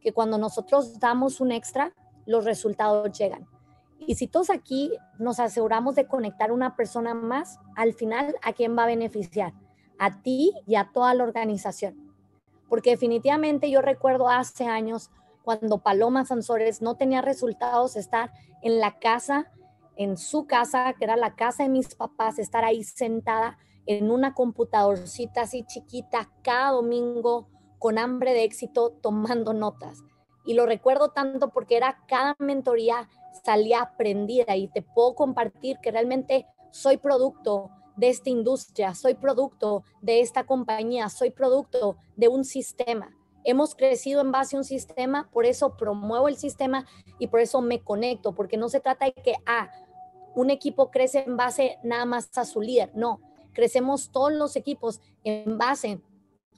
que cuando nosotros damos un extra, los resultados llegan. Y si todos aquí nos aseguramos de conectar una persona más, al final, ¿a quién va a beneficiar? A ti y a toda la organización. Porque definitivamente yo recuerdo hace años cuando Paloma Sansores no tenía resultados, estar en la casa, en su casa, que era la casa de mis papás, estar ahí sentada en una computadorcita así chiquita cada domingo, con hambre de éxito tomando notas. Y lo recuerdo tanto porque era cada mentoría salía aprendida y te puedo compartir que realmente soy producto de esta industria, soy producto de esta compañía, soy producto de un sistema. Hemos crecido en base a un sistema, por eso promuevo el sistema y por eso me conecto, porque no se trata de que, ah, un equipo crece en base nada más a su líder, no, crecemos todos los equipos en base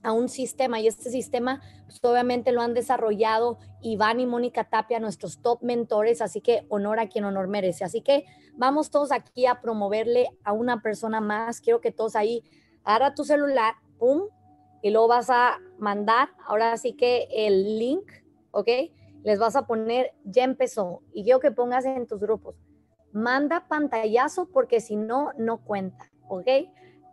a un sistema y este sistema pues, obviamente lo han desarrollado Iván y Mónica Tapia, nuestros top mentores, así que honor a quien honor merece. Así que vamos todos aquí a promoverle a una persona más. Quiero que todos ahí agarra tu celular, pum, y luego vas a mandar ahora sí que el link, ¿ok? Les vas a poner ya empezó y quiero que pongas en tus grupos. Manda pantallazo porque si no, no cuenta, ¿ok?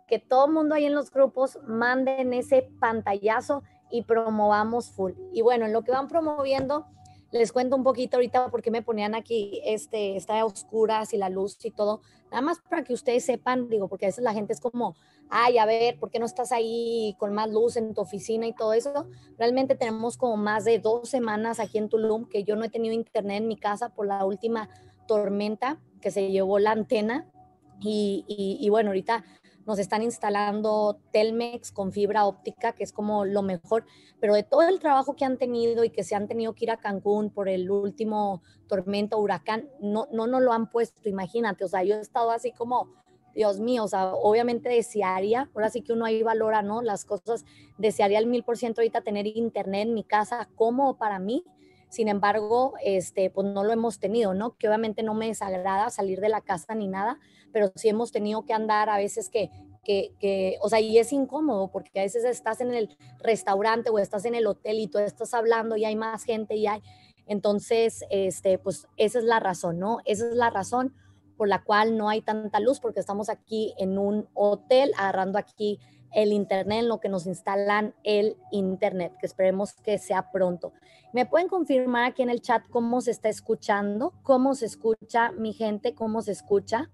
que todo el mundo ahí en los grupos manden ese pantallazo y promovamos full. Y bueno, en lo que van promoviendo, les cuento un poquito ahorita porque me ponían aquí, este, está a oscuras y la luz y todo, nada más para que ustedes sepan, digo, porque a veces la gente es como, ay, a ver, ¿por qué no estás ahí con más luz en tu oficina y todo eso? Realmente tenemos como más de dos semanas aquí en Tulum que yo no he tenido internet en mi casa por la última tormenta que se llevó la antena y, y, y bueno, ahorita nos están instalando Telmex con fibra óptica, que es como lo mejor, pero de todo el trabajo que han tenido y que se han tenido que ir a Cancún por el último tormento, huracán, no, no nos lo han puesto, imagínate, o sea, yo he estado así como, Dios mío, o sea, obviamente desearía, ahora sí que uno ahí valora, ¿no? Las cosas, desearía el mil por ciento ahorita tener internet en mi casa, como para mí, sin embargo, este, pues no lo hemos tenido, ¿no? Que obviamente no me desagrada salir de la casa ni nada, pero sí hemos tenido que andar a veces que, que, que, o sea, y es incómodo porque a veces estás en el restaurante o estás en el hotel y tú estás hablando y hay más gente y hay, entonces, este, pues esa es la razón, ¿no? Esa es la razón por la cual no hay tanta luz porque estamos aquí en un hotel agarrando aquí el internet, en lo que nos instalan el internet, que esperemos que sea pronto. ¿Me pueden confirmar aquí en el chat cómo se está escuchando? ¿Cómo se escucha mi gente? ¿Cómo se escucha?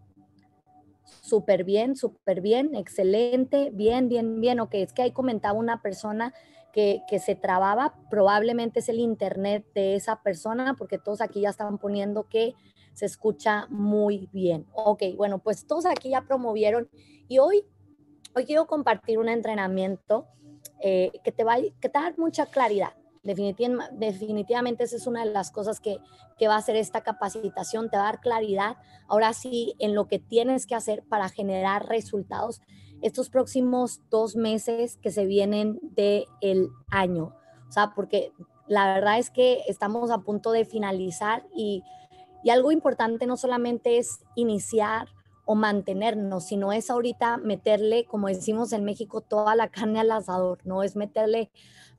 súper bien, súper bien, excelente, bien, bien, bien. Ok, es que ahí comentaba una persona que, que, se trababa, probablemente es el internet de esa persona, porque todos aquí ya estaban poniendo que se escucha muy bien. Ok, bueno, pues todos aquí ya promovieron y hoy, hoy quiero compartir un entrenamiento eh, que, te va, que te va a dar mucha claridad definitivamente esa es una de las cosas que, va a hacer esta capacitación, te va a dar claridad ahora sí en lo que tienes que hacer para generar resultados estos próximos dos meses que se vienen del el año. O sea, porque la verdad es que estamos a punto de finalizar y, y algo importante no solamente es iniciar o mantenernos, sino es ahorita meterle, como decimos en México, toda la carne al asador, ¿no? Es meterle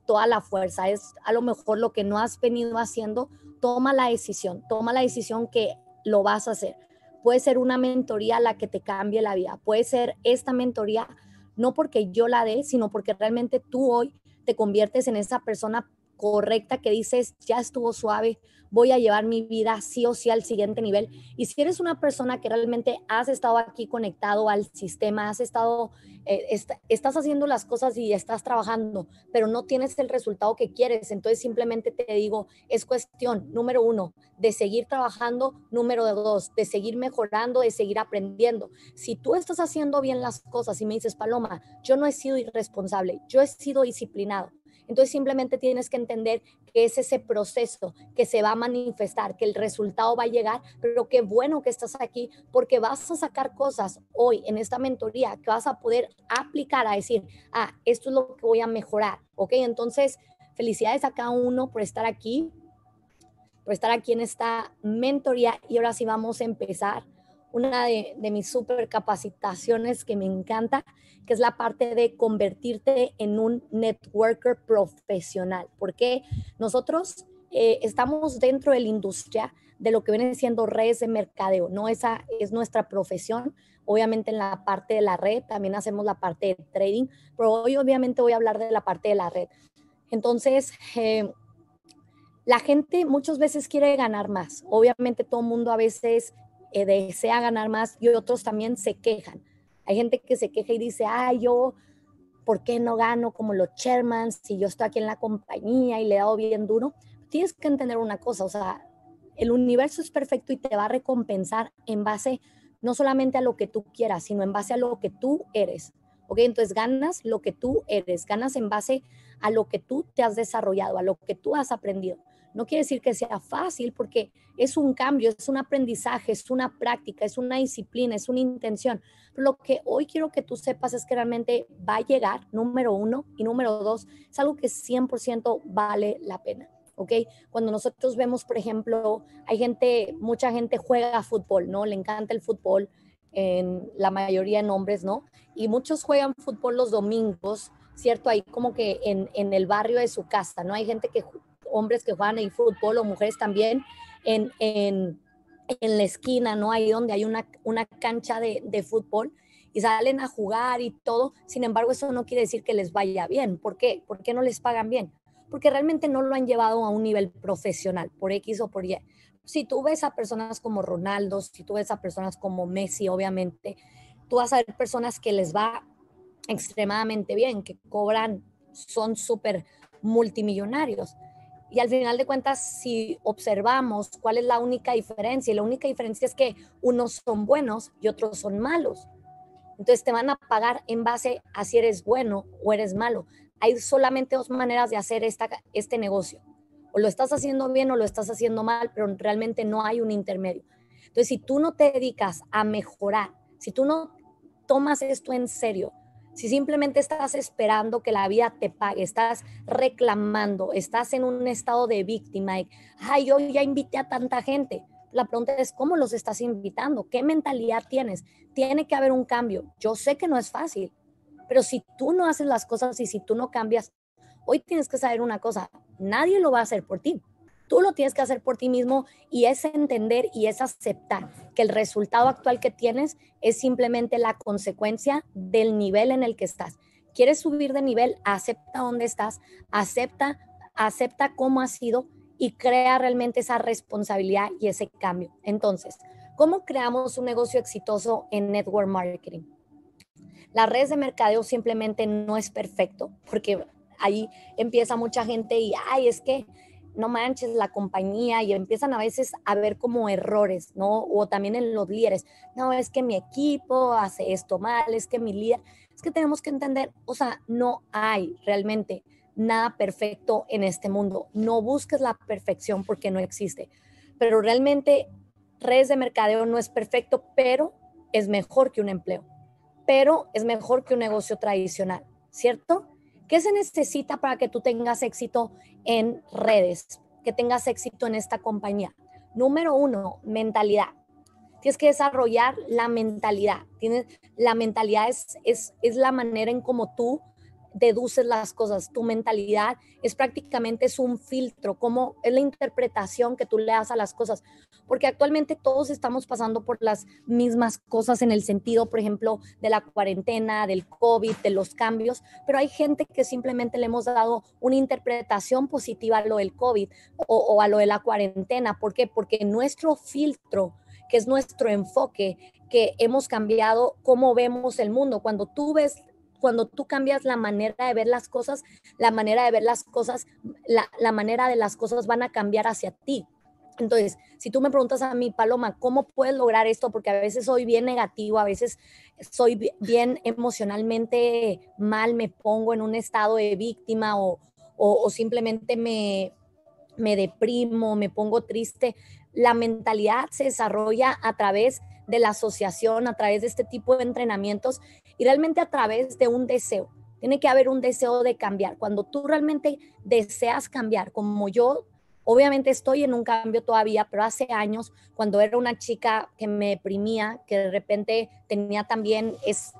toda la fuerza, es a lo mejor lo que no has venido haciendo, toma la decisión, toma la decisión que lo vas a hacer. Puede ser una mentoría la que te cambie la vida, puede ser esta mentoría, no porque yo la dé, sino porque realmente tú hoy te conviertes en esa persona correcta que dices, ya estuvo suave, voy a llevar mi vida sí o sí al siguiente nivel. Y si eres una persona que realmente has estado aquí conectado al sistema, has estado, eh, estás haciendo las cosas y estás trabajando, pero no tienes el resultado que quieres, entonces simplemente te digo, es cuestión, número uno, de seguir trabajando, número dos, de seguir mejorando, de seguir aprendiendo. Si tú estás haciendo bien las cosas y me dices, Paloma, yo no he sido irresponsable, yo he sido disciplinado entonces simplemente tienes que entender que es ese proceso que se va a manifestar, que el resultado va a llegar, pero qué bueno que estás aquí porque vas a sacar cosas hoy en esta mentoría que vas a poder aplicar a decir, ah, esto es lo que voy a mejorar, ¿ok? Entonces, felicidades a cada uno por estar aquí, por estar aquí en esta mentoría y ahora sí vamos a empezar una de, mis super capacitaciones que me encanta, que es la parte de convertirte en un networker profesional, porque nosotros eh, estamos dentro de la industria de lo que vienen siendo redes de mercadeo, no esa es nuestra profesión. Obviamente en la parte de la red también hacemos la parte de trading, pero hoy obviamente voy a hablar de la parte de la red. Entonces, eh, la gente muchas veces quiere ganar más. Obviamente todo el mundo a veces eh, desea ganar más y otros también se quejan. Hay gente que se queja y dice, ay yo, ¿por qué no gano como los chairmans si yo estoy aquí en la compañía y le he dado bien duro? Tienes que entender una cosa, o sea, el universo es perfecto y te va a recompensar en base no solamente a lo que tú quieras, sino en base a lo que tú eres. ¿Ok? Entonces ganas lo que tú eres, ganas en base a lo que tú te has desarrollado, a lo que tú has aprendido. No quiere decir que sea fácil porque es un cambio, es un aprendizaje, es una práctica, es una disciplina, es una intención. lo que hoy quiero que tú sepas es que realmente va a llegar, número uno, y número dos, es algo que 100% vale la pena. ¿ok? Cuando nosotros vemos, por ejemplo, hay gente, mucha gente juega fútbol, ¿no? Le encanta el fútbol, en la mayoría en hombres, ¿no? Y muchos juegan fútbol los domingos, ¿cierto? Ahí como que en, en el barrio de su casa, ¿no? Hay gente que hombres que juegan en fútbol o mujeres también en, en, en la esquina, ¿no? Ahí donde hay una, una cancha de, de fútbol y salen a jugar y todo. Sin embargo, eso no quiere decir que les vaya bien. ¿Por qué? ¿Por qué no les pagan bien? Porque realmente no lo han llevado a un nivel profesional, por X o por Y. Si tú ves a personas como Ronaldo, si tú ves a personas como Messi, obviamente, tú vas a ver personas que les va extremadamente bien, que cobran, son súper multimillonarios. Y al final de cuentas, si observamos cuál es la única diferencia, y la única diferencia es que unos son buenos y otros son malos. Entonces te van a pagar en base a si eres bueno o eres malo. Hay solamente dos maneras de hacer esta, este negocio. O lo estás haciendo bien o lo estás haciendo mal, pero realmente no hay un intermedio. Entonces, si tú no te dedicas a mejorar, si tú no tomas esto en serio, si simplemente estás esperando que la vida te pague, estás reclamando, estás en un estado de víctima, y, ay, yo ya invité a tanta gente. La pregunta es, ¿cómo los estás invitando? ¿Qué mentalidad tienes? Tiene que haber un cambio. Yo sé que no es fácil, pero si tú no haces las cosas y si tú no cambias, hoy tienes que saber una cosa, nadie lo va a hacer por ti. Tú lo tienes que hacer por ti mismo y es entender y es aceptar que el resultado actual que tienes es simplemente la consecuencia del nivel en el que estás. ¿Quieres subir de nivel? Acepta dónde estás, acepta, acepta cómo ha sido y crea realmente esa responsabilidad y ese cambio. Entonces, ¿cómo creamos un negocio exitoso en network marketing? Las redes de mercadeo simplemente no es perfecto porque ahí empieza mucha gente y, ay, es que no manches, la compañía, y empiezan a veces a ver como errores, ¿no? O también en los líderes, no, es que mi equipo hace esto mal, es que mi líder, es que tenemos que entender, o sea, no hay realmente nada perfecto en este mundo, no busques la perfección porque no existe, pero realmente redes de mercadeo no es perfecto, pero es mejor que un empleo, pero es mejor que un negocio tradicional, ¿cierto? ¿Qué se necesita para que tú tengas éxito en redes, que tengas éxito en esta compañía? Número uno, mentalidad. Tienes que desarrollar la mentalidad. Tienes, la mentalidad es, es, es la manera en cómo tú deduces las cosas, tu mentalidad es prácticamente es un filtro, como es la interpretación que tú le das a las cosas, porque actualmente todos estamos pasando por las mismas cosas en el sentido, por ejemplo, de la cuarentena, del COVID, de los cambios, pero hay gente que simplemente le hemos dado una interpretación positiva a lo del COVID o, o a lo de la cuarentena, ¿por qué? Porque nuestro filtro que es nuestro enfoque, que hemos cambiado cómo vemos el mundo. Cuando tú ves cuando tú cambias la manera de ver las cosas, la manera de ver las cosas, la, manera de las cosas van a cambiar hacia ti. Entonces, si tú me preguntas a mí, Paloma, ¿cómo puedes lograr esto? Porque a veces soy bien negativo, a veces soy bien emocionalmente mal, me pongo en un estado de víctima o, simplemente me, me deprimo, me pongo triste. La mentalidad se desarrolla a través de de la asociación, a través de este tipo de entrenamientos y realmente a través de un deseo. Tiene que haber un deseo de cambiar. Cuando tú realmente deseas cambiar, como yo, obviamente estoy en un cambio todavía, pero hace años, cuando era una chica que me deprimía, que de repente tenía también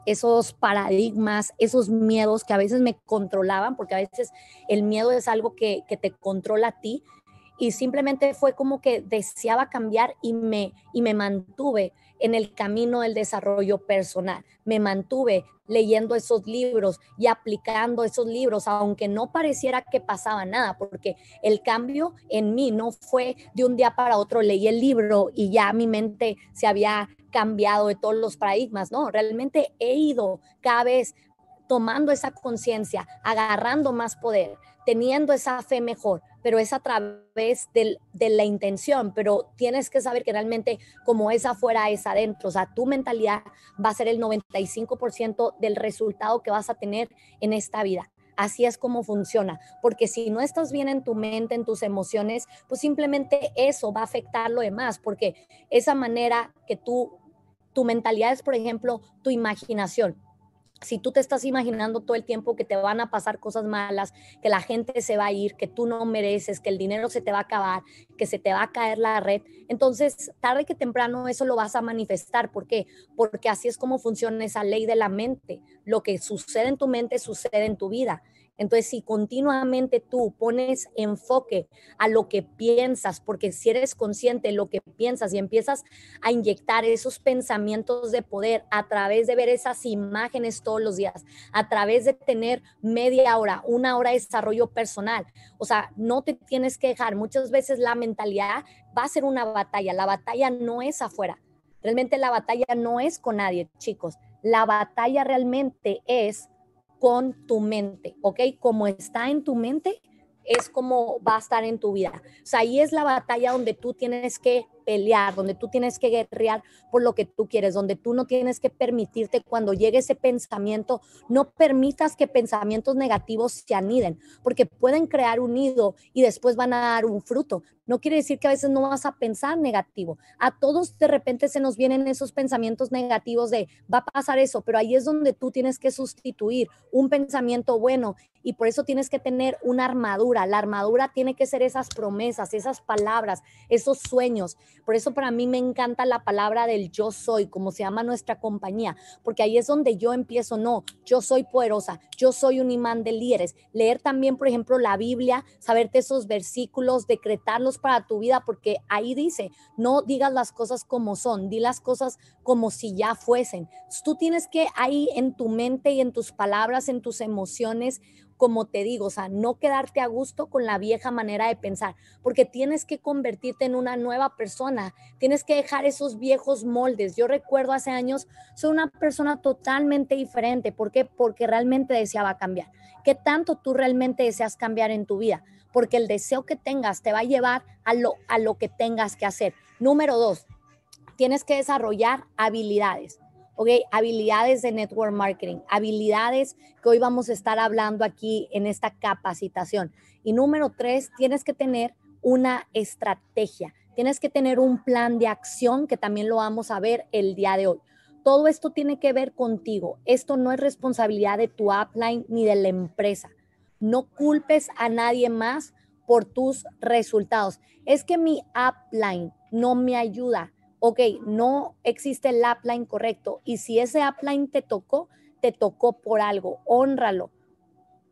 esos paradigmas, esos miedos que a veces me controlaban, porque a veces el miedo es algo que, te controla a ti, y simplemente fue como que deseaba cambiar y me, y me mantuve en el camino del desarrollo personal. Me mantuve leyendo esos libros y aplicando esos libros, aunque no pareciera que pasaba nada, porque el cambio en mí no fue de un día para otro, leí el libro y ya mi mente se había cambiado de todos los paradigmas, no, realmente he ido cada vez tomando esa conciencia, agarrando más poder teniendo esa fe mejor, pero es a través de la intención, pero tienes que saber que realmente como es afuera es adentro, o sea, tu mentalidad va a ser el 95% del resultado que vas a tener en esta vida. Así es como funciona, porque si no estás bien en tu mente, en tus emociones, pues simplemente eso va a afectar lo demás, porque esa manera que tú, tu mentalidad es, por ejemplo, tu imaginación si tú te estás imaginando todo el tiempo que te van a pasar cosas malas, que la gente se va a ir, que tú no mereces, que el dinero se te va a acabar, que se te va a caer la red, entonces tarde que temprano eso lo vas a manifestar. ¿Por qué? Porque así es como funciona esa ley de la mente. Lo que sucede en tu mente sucede en tu vida. Entonces, si continuamente tú pones enfoque a lo que piensas, porque si eres consciente de lo que piensas y empiezas a inyectar esos pensamientos de poder a través de ver esas imágenes todos los días, a través de tener media hora, una hora de desarrollo personal, o sea, no te tienes que dejar. Muchas veces la mentalidad va a ser una batalla. La batalla no es afuera. Realmente la batalla no es con nadie, chicos. La batalla realmente es con tu mente, ¿ok? Como está en tu mente, es como va a estar en tu vida. O sea, ahí es la batalla donde tú tienes que pelear, donde tú tienes que guerrear por lo que tú quieres, donde tú no tienes que permitirte cuando llegue ese pensamiento, no permitas que pensamientos negativos se aniden, porque pueden crear un nido y después van a dar un fruto. No quiere decir que a veces no vas a pensar negativo. A todos de repente se nos vienen esos pensamientos negativos de va a pasar eso, pero ahí es donde tú tienes que sustituir un pensamiento bueno y por eso tienes que tener una armadura. La armadura tiene que ser esas promesas, esas palabras, esos sueños, por eso para mí me encanta la palabra del yo soy, como se llama nuestra compañía, porque ahí es donde yo empiezo, no, yo soy poderosa, yo soy un imán de líderes. Leer también, por ejemplo, la Biblia, saberte esos versículos, decretarlos para tu vida, porque ahí dice, no digas las cosas como son, di las cosas como si ya fuesen. Tú tienes que ahí en tu mente y en tus palabras, en tus emociones, como te digo, o sea, no quedarte a gusto con la vieja manera de pensar, porque tienes que convertirte en una nueva persona, tienes que dejar esos viejos moldes. Yo recuerdo hace años, soy una persona totalmente diferente, ¿por qué? Porque realmente deseaba cambiar. ¿Qué tanto tú realmente deseas cambiar en tu vida? Porque el deseo que tengas te va a llevar a lo, a lo que tengas que hacer. Número dos, tienes que desarrollar habilidades. ¿ok? Habilidades de network marketing, habilidades que hoy vamos a estar hablando aquí en esta capacitación. Y número tres, tienes que tener una estrategia, tienes que tener un plan de acción que también lo vamos a ver el día de hoy. Todo esto tiene que ver contigo. Esto no es responsabilidad de tu upline ni de la empresa. No culpes a nadie más por tus resultados. Es que mi upline no me ayuda ok, no existe el upline correcto. Y si ese upline te tocó, te tocó por algo, honralo,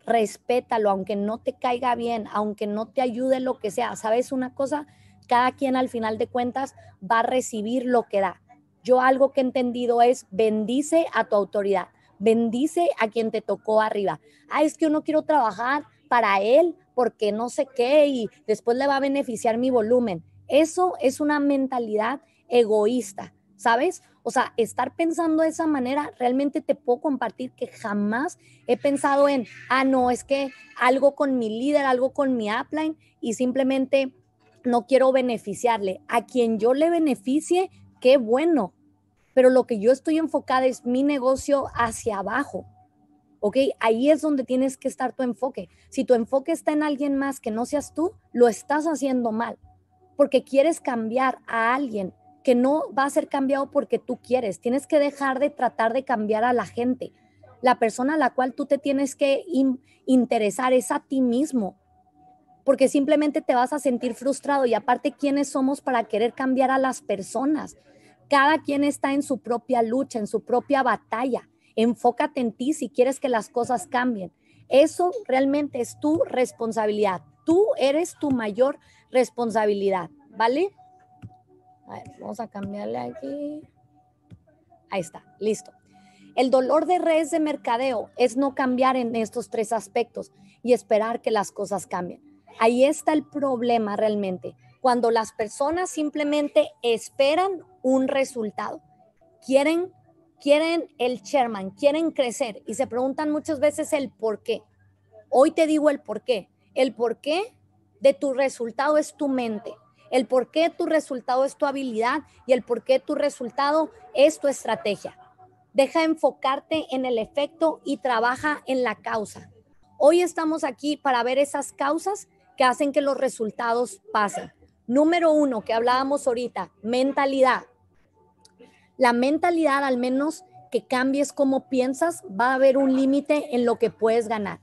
respétalo, aunque no te caiga bien, aunque no te ayude lo que sea. ¿Sabes una cosa? Cada quien al final de cuentas va a recibir lo que da. Yo algo que he entendido es bendice a tu autoridad, bendice a quien te tocó arriba. Ah, es que yo no quiero trabajar para él porque no sé qué y después le va a beneficiar mi volumen. Eso es una mentalidad egoísta, ¿sabes? O sea, estar pensando de esa manera, realmente te puedo compartir que jamás he pensado en, ah, no, es que algo con mi líder, algo con mi upline y simplemente no quiero beneficiarle. A quien yo le beneficie, qué bueno. Pero lo que yo estoy enfocada es mi negocio hacia abajo. ¿ok? Ahí es donde tienes que estar tu enfoque. Si tu enfoque está en alguien más que no seas tú, lo estás haciendo mal, porque quieres cambiar a alguien que no va a ser cambiado porque tú quieres. Tienes que dejar de tratar de cambiar a la gente. La persona a la cual tú te tienes que interesar es a ti mismo, porque simplemente te vas a sentir frustrado. Y aparte, ¿quiénes somos para querer cambiar a las personas? Cada quien está en su propia lucha, en su propia batalla. Enfócate en ti si quieres que las cosas cambien. Eso realmente es tu responsabilidad. Tú eres tu mayor responsabilidad, ¿vale? vamos a cambiarle aquí. Ahí está, listo. El dolor de redes de mercadeo es no cambiar en estos tres aspectos y esperar que las cosas cambien. Ahí está el problema realmente, cuando las personas simplemente esperan un resultado. Quieren, quieren el chairman, quieren crecer y se preguntan muchas veces el por qué. Hoy te digo el por qué. El por qué de tu resultado es tu mente el por qué tu resultado es tu habilidad y el por qué tu resultado es tu estrategia. Deja enfocarte en el efecto y trabaja en la causa. Hoy estamos aquí para ver esas causas que hacen que los resultados pasen. Número uno, que hablábamos ahorita, mentalidad. La mentalidad, al menos que cambies como piensas, va a haber un límite en lo que puedes ganar.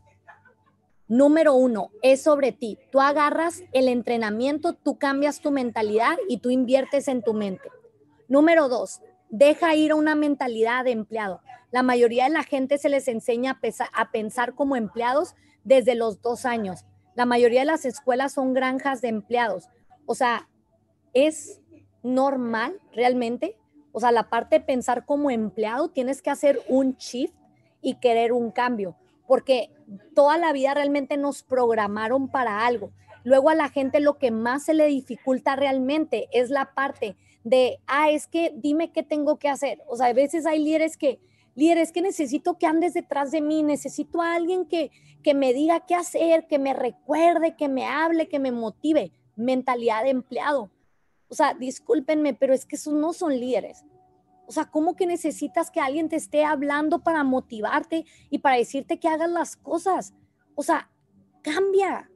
Número uno, es sobre ti. Tú agarras el entrenamiento, tú cambias tu mentalidad y tú inviertes en tu mente. Número dos, deja ir a una mentalidad de empleado. La mayoría de la gente se les enseña a, pensar como empleados desde los dos años. La mayoría de las escuelas son granjas de empleados. O sea, es normal realmente. O sea, la parte de pensar como empleado, tienes que hacer un shift y querer un cambio. Porque toda la vida realmente nos programaron para algo. Luego a la gente lo que más se le dificulta realmente es la parte de, ah, es que dime qué tengo que hacer. O sea, a veces hay líderes que, líderes que necesito que andes detrás de mí, necesito a alguien que, que me diga qué hacer, que me recuerde, que me hable, que me motive. Mentalidad de empleado. O sea, discúlpenme, pero es que esos no son líderes. O sea, ¿cómo que necesitas que alguien te esté hablando para motivarte y para decirte que hagas las cosas? O sea, cambia.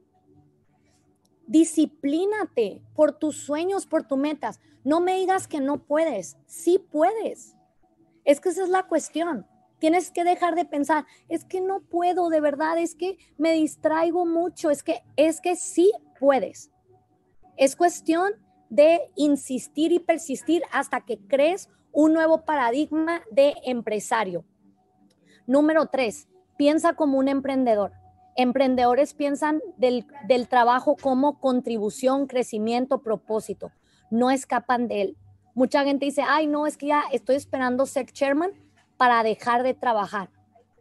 Disciplínate por tus sueños, por tus metas. No me digas que no puedes. Sí puedes. Es que esa es la cuestión. Tienes que dejar de pensar, es que no puedo, de verdad, es que me distraigo mucho, es que es que sí puedes. Es cuestión de insistir y persistir hasta que crees un nuevo paradigma de empresario. Número tres, piensa como un emprendedor. Emprendedores piensan del, trabajo como contribución, crecimiento, propósito. No escapan de él. Mucha gente dice, ay, no, es que ya estoy esperando ser chairman para dejar de trabajar.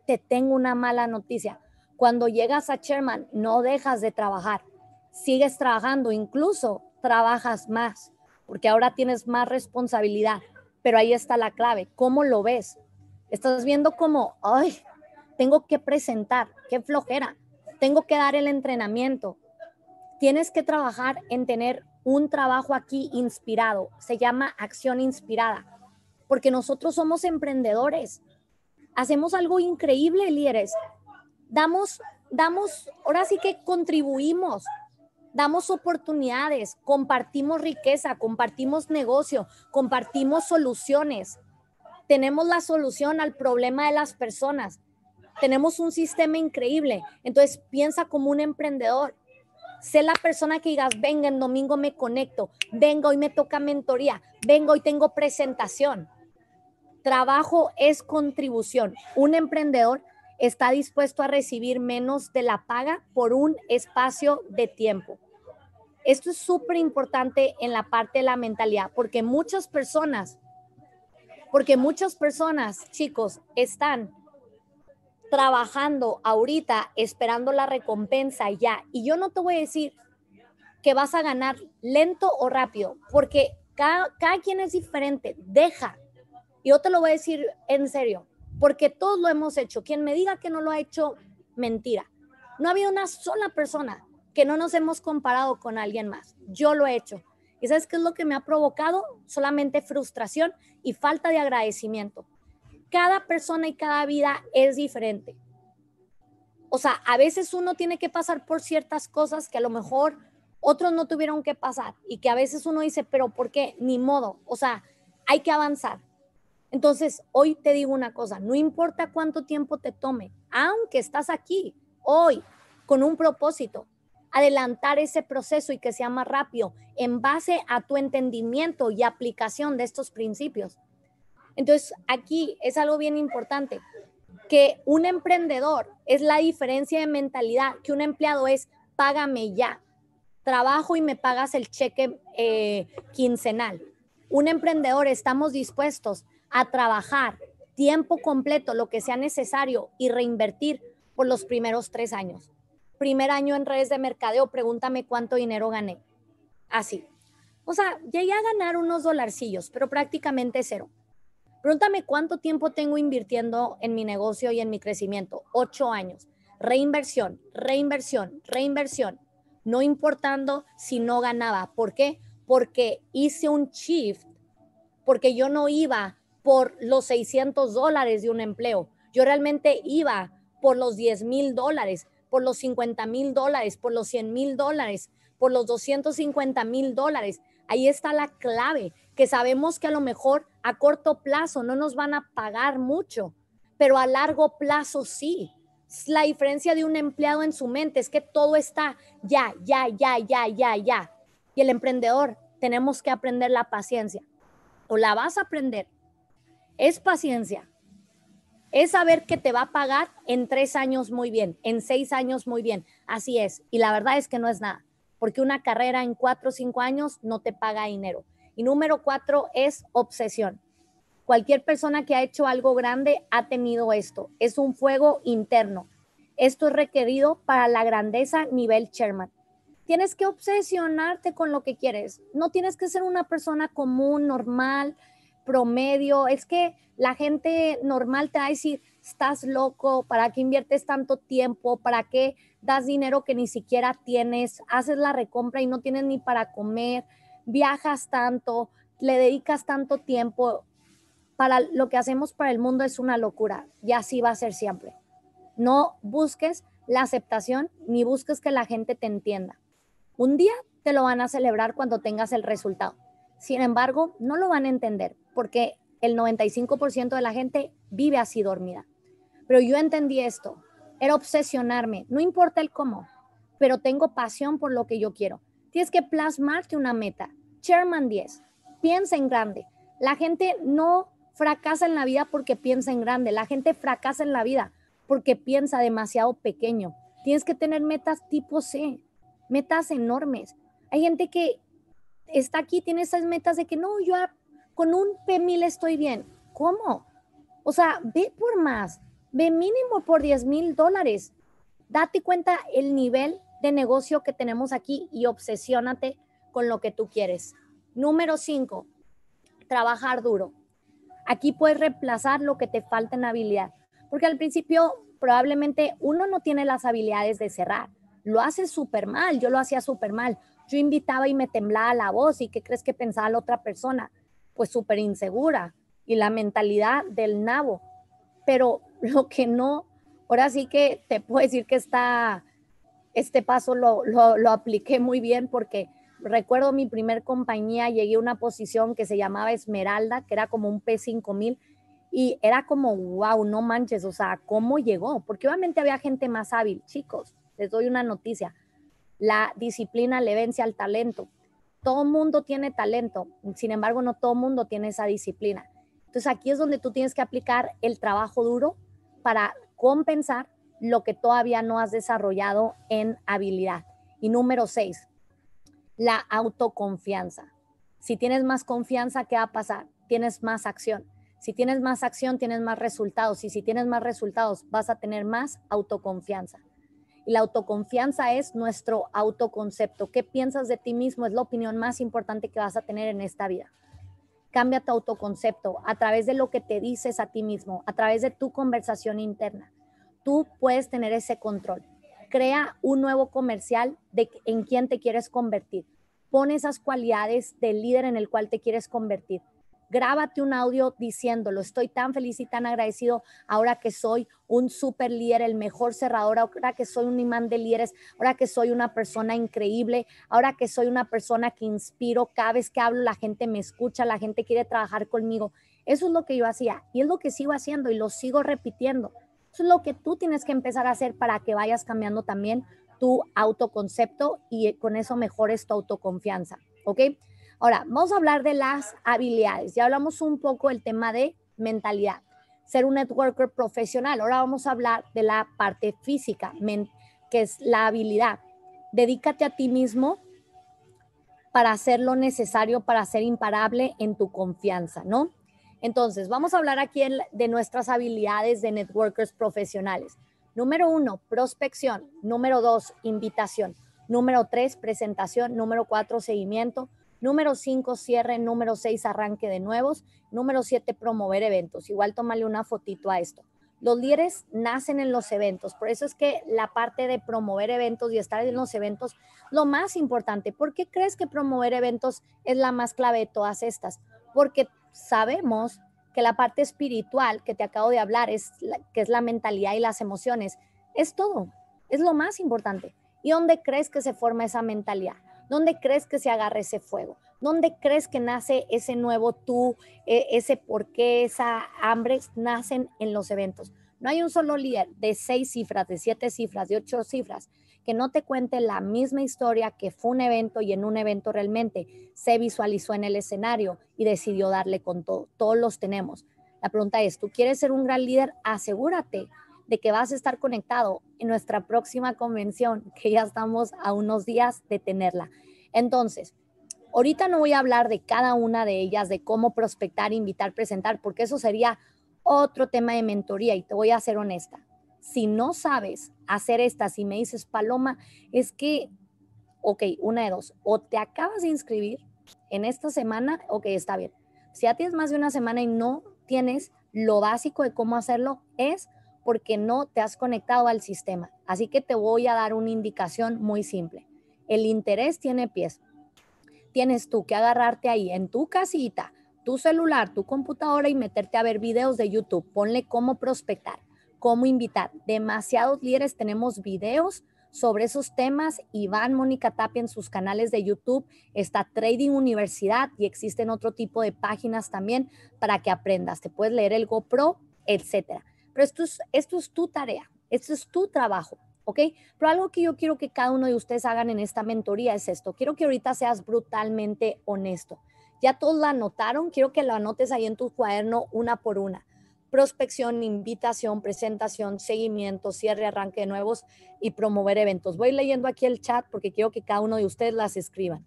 Te tengo una mala noticia. Cuando llegas a chairman, no dejas de trabajar. Sigues trabajando, incluso trabajas más, porque ahora tienes más responsabilidad pero ahí está la clave, ¿cómo lo ves? Estás viendo como, ay, tengo que presentar, qué flojera, tengo que dar el entrenamiento. Tienes que trabajar en tener un trabajo aquí inspirado, se llama acción inspirada, porque nosotros somos emprendedores, hacemos algo increíble, líderes, damos, damos, ahora sí que contribuimos damos oportunidades, compartimos riqueza, compartimos negocio, compartimos soluciones. Tenemos la solución al problema de las personas. Tenemos un sistema increíble. Entonces piensa como un emprendedor. Sé la persona que digas, venga, el domingo me conecto, venga, hoy me toca mentoría, venga, hoy tengo presentación. Trabajo es contribución. Un emprendedor está dispuesto a recibir menos de la paga por un espacio de tiempo. Esto es súper importante en la parte de la mentalidad, porque muchas personas, porque muchas personas, chicos, están trabajando ahorita esperando la recompensa ya. Y yo no te voy a decir que vas a ganar lento o rápido, porque cada, quien es diferente. Deja. Yo te lo voy a decir en serio, porque todos lo hemos hecho. Quien me diga que no lo ha hecho, mentira. No ha habido una sola persona que no nos hemos comparado con alguien más. Yo lo he hecho. ¿Y sabes qué es lo que me ha provocado? Solamente frustración y falta de agradecimiento. Cada persona y cada vida es diferente. O sea, a veces uno tiene que pasar por ciertas cosas que a lo mejor otros no tuvieron que pasar y que a veces uno dice, pero ¿por qué? Ni modo. O sea, hay que avanzar. Entonces, hoy te digo una cosa, no importa cuánto tiempo te tome, aunque estás aquí hoy con un propósito, adelantar ese proceso y que sea más rápido en base a tu entendimiento y aplicación de estos principios. Entonces, aquí es algo bien importante, que un emprendedor es la diferencia de mentalidad, que un empleado es págame ya, trabajo y me pagas el cheque eh, quincenal. Un emprendedor estamos dispuestos a trabajar tiempo completo, lo que sea necesario y reinvertir por los primeros tres años primer año en redes de mercadeo, pregúntame cuánto dinero gané. Así. O sea, llegué a ganar unos dolarcillos, pero prácticamente cero. Pregúntame cuánto tiempo tengo invirtiendo en mi negocio y en mi crecimiento. Ocho años. Reinversión, reinversión, reinversión. No importando si no ganaba. ¿Por qué? Porque hice un shift, porque yo no iba por los 600 dólares de un empleo. Yo realmente iba por los 10 mil dólares por los 50 mil dólares, por los 100 mil dólares, por los 250 mil dólares. Ahí está la clave, que sabemos que a lo mejor a corto plazo no nos van a pagar mucho, pero a largo plazo sí. La diferencia de un empleado en su mente es que todo está ya, ya, ya, ya, ya, ya. Y el emprendedor, tenemos que aprender la paciencia. O la vas a aprender. Es paciencia es saber que te va a pagar en tres años muy bien, en seis años muy bien. Así es. Y la verdad es que no es nada, porque una carrera en cuatro o cinco años no te paga dinero. Y número cuatro es obsesión. Cualquier persona que ha hecho algo grande ha tenido esto. Es un fuego interno. Esto es requerido para la grandeza nivel chairman. Tienes que obsesionarte con lo que quieres. No tienes que ser una persona común, normal, promedio, es que la gente normal te va a decir, estás loco, ¿para qué inviertes tanto tiempo? ¿Para qué das dinero que ni siquiera tienes? Haces la recompra y no tienes ni para comer, viajas tanto, le dedicas tanto tiempo. Para lo que hacemos para el mundo es una locura y así va a ser siempre. No busques la aceptación ni busques que la gente te entienda. Un día te lo van a celebrar cuando tengas el resultado. Sin embargo, no lo van a entender porque el 95% de la gente vive así dormida. Pero yo entendí esto, era obsesionarme, no importa el cómo, pero tengo pasión por lo que yo quiero. Tienes que plasmarte una meta. Chairman 10, piensa en grande. La gente no fracasa en la vida porque piensa en grande, la gente fracasa en la vida porque piensa demasiado pequeño. Tienes que tener metas tipo C, metas enormes. Hay gente que está aquí, tiene esas metas de que no, yo con un P1000 estoy bien. ¿Cómo? O sea, ve por más, ve mínimo por 10 mil dólares. Date cuenta el nivel de negocio que tenemos aquí y obsesiónate con lo que tú quieres. Número 5, trabajar duro. Aquí puedes reemplazar lo que te falta en habilidad, porque al principio probablemente uno no tiene las habilidades de cerrar. Lo hace súper mal, yo lo hacía súper mal. Yo invitaba y me temblaba la voz y qué crees que pensaba la otra persona pues súper insegura y la mentalidad del nabo. Pero lo que no, ahora sí que te puedo decir que está, este paso lo, lo, lo apliqué muy bien porque recuerdo mi primer compañía, llegué a una posición que se llamaba Esmeralda, que era como un P5000 y era como, wow, no manches, o sea, ¿cómo llegó? Porque obviamente había gente más hábil, chicos, les doy una noticia, la disciplina le vence al talento. Todo mundo tiene talento, sin embargo, no todo mundo tiene esa disciplina. Entonces aquí es donde tú tienes que aplicar el trabajo duro para compensar lo que todavía no has desarrollado en habilidad. Y número seis, la autoconfianza. Si tienes más confianza, ¿qué va a pasar? Tienes más acción. Si tienes más acción, tienes más resultados. Y si tienes más resultados, vas a tener más autoconfianza la autoconfianza es nuestro autoconcepto. ¿Qué piensas de ti mismo? Es la opinión más importante que vas a tener en esta vida. Cambia tu autoconcepto a través de lo que te dices a ti mismo, a través de tu conversación interna. Tú puedes tener ese control. Crea un nuevo comercial de en quién te quieres convertir. Pon esas cualidades del líder en el cual te quieres convertir grábate un audio diciéndolo, estoy tan feliz y tan agradecido ahora que soy un super líder, el mejor cerrador, ahora que soy un imán de líderes, ahora que soy una persona increíble, ahora que soy una persona que inspiro, cada vez que hablo la gente me escucha, la gente quiere trabajar conmigo. Eso es lo que yo hacía y es lo que sigo haciendo y lo sigo repitiendo. Eso es lo que tú tienes que empezar a hacer para que vayas cambiando también tu autoconcepto y con eso mejores tu autoconfianza, ¿ok? Ahora, vamos a hablar de las habilidades. Ya hablamos un poco del tema de mentalidad, ser un networker profesional. Ahora vamos a hablar de la parte física, que es la habilidad. Dedícate a ti mismo para hacer lo necesario para ser imparable en tu confianza, ¿no? Entonces, vamos a hablar aquí de nuestras habilidades de networkers profesionales. Número uno, prospección. Número dos, invitación. Número tres, presentación. Número cuatro, seguimiento. Número 5, cierre. Número 6, arranque de nuevos. Número 7, promover eventos. Igual tómale una fotito a esto. Los líderes nacen en los eventos, por eso es que la parte de promover eventos y estar en los eventos, lo más importante, ¿por qué crees que promover eventos es la más clave de todas estas? Porque sabemos que la parte espiritual que te acabo de hablar, es que es la mentalidad y las emociones, es todo, es lo más importante. ¿Y dónde crees que se forma esa mentalidad? ¿Dónde crees que se agarra ese fuego? ¿Dónde crees que nace ese nuevo tú, e, ese por qué, esa hambre? Nacen en los eventos. No hay un solo líder de seis cifras, de siete cifras, de ocho cifras que no te cuente la misma historia que fue un evento y en un evento realmente se visualizó en el escenario y decidió darle con todo. Todos los tenemos. La pregunta es, ¿tú quieres ser un gran líder? Asegúrate de que vas a estar conectado en nuestra próxima convención, que ya estamos a unos días de tenerla. Entonces, ahorita no voy a hablar de cada una de ellas, de cómo prospectar, invitar, presentar, porque eso sería otro tema de mentoría y te voy a ser honesta. Si no sabes hacer estas si y me dices, Paloma, es que, ok, una de dos, o te acabas de inscribir en esta semana, ok, está bien. Si ya tienes más de una semana y no tienes lo básico de cómo hacerlo, es porque no te has conectado al sistema. Así que te voy a dar una indicación muy simple. El interés tiene pies. Tienes tú que agarrarte ahí en tu casita, tu celular, tu computadora y meterte a ver videos de YouTube. Ponle cómo prospectar, cómo invitar. Demasiados líderes tenemos videos sobre esos temas. Iván Mónica Tapia en sus canales de YouTube está Trading Universidad y existen otro tipo de páginas también para que aprendas. Te puedes leer el GoPro, etcétera. Pero esto es, tu tarea, esto es tu trabajo, ¿ok? Pero algo que yo quiero que cada uno de ustedes hagan en esta mentoría es esto. Quiero que ahorita seas brutalmente honesto. Ya todos la anotaron, quiero que la anotes ahí en tu cuaderno una por una. Prospección, invitación, presentación, seguimiento, cierre, arranque de nuevos y promover eventos. Voy leyendo aquí el chat porque quiero que cada uno de ustedes las escriban.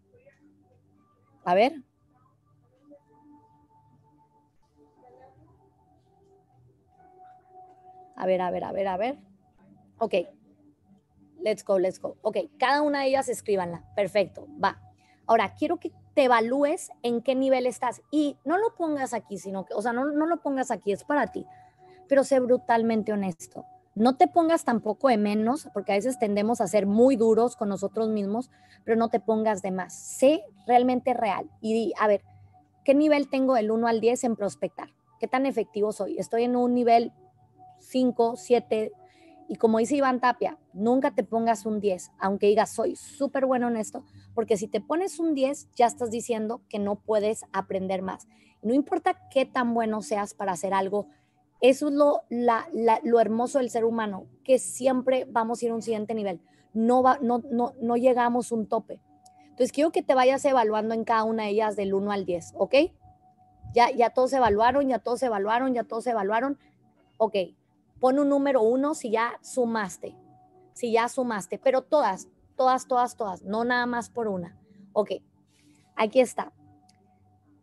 A ver, A ver, a ver, a ver, a ver. Ok. Let's go, let's go. Ok, cada una de ellas escríbanla. Perfecto, va. Ahora, quiero que te evalúes en qué nivel estás y no lo pongas aquí, sino que, o sea, no, no lo pongas aquí, es para ti, pero sé brutalmente honesto. No te pongas tampoco de menos, porque a veces tendemos a ser muy duros con nosotros mismos, pero no te pongas de más. Sé realmente real y a ver, ¿qué nivel tengo del 1 al 10 en prospectar? ¿Qué tan efectivo soy? ¿Estoy en un nivel 5, 7. Y como dice Iván Tapia, nunca te pongas un 10, aunque digas soy súper bueno en esto, porque si te pones un 10, ya estás diciendo que no puedes aprender más. No importa qué tan bueno seas para hacer algo, eso es lo, lo hermoso del ser humano, que siempre vamos a ir a un siguiente nivel. No, no, llegamos a un tope. Entonces, quiero que te vayas evaluando en cada una de ellas del 1 al 10, ¿ok? Ya, ya todos se evaluaron, ya todos se evaluaron, ya todos se evaluaron. Ok, pon un número uno si ya sumaste, si ya sumaste, pero todas, todas, todas, todas, no nada más por una. Ok, aquí está.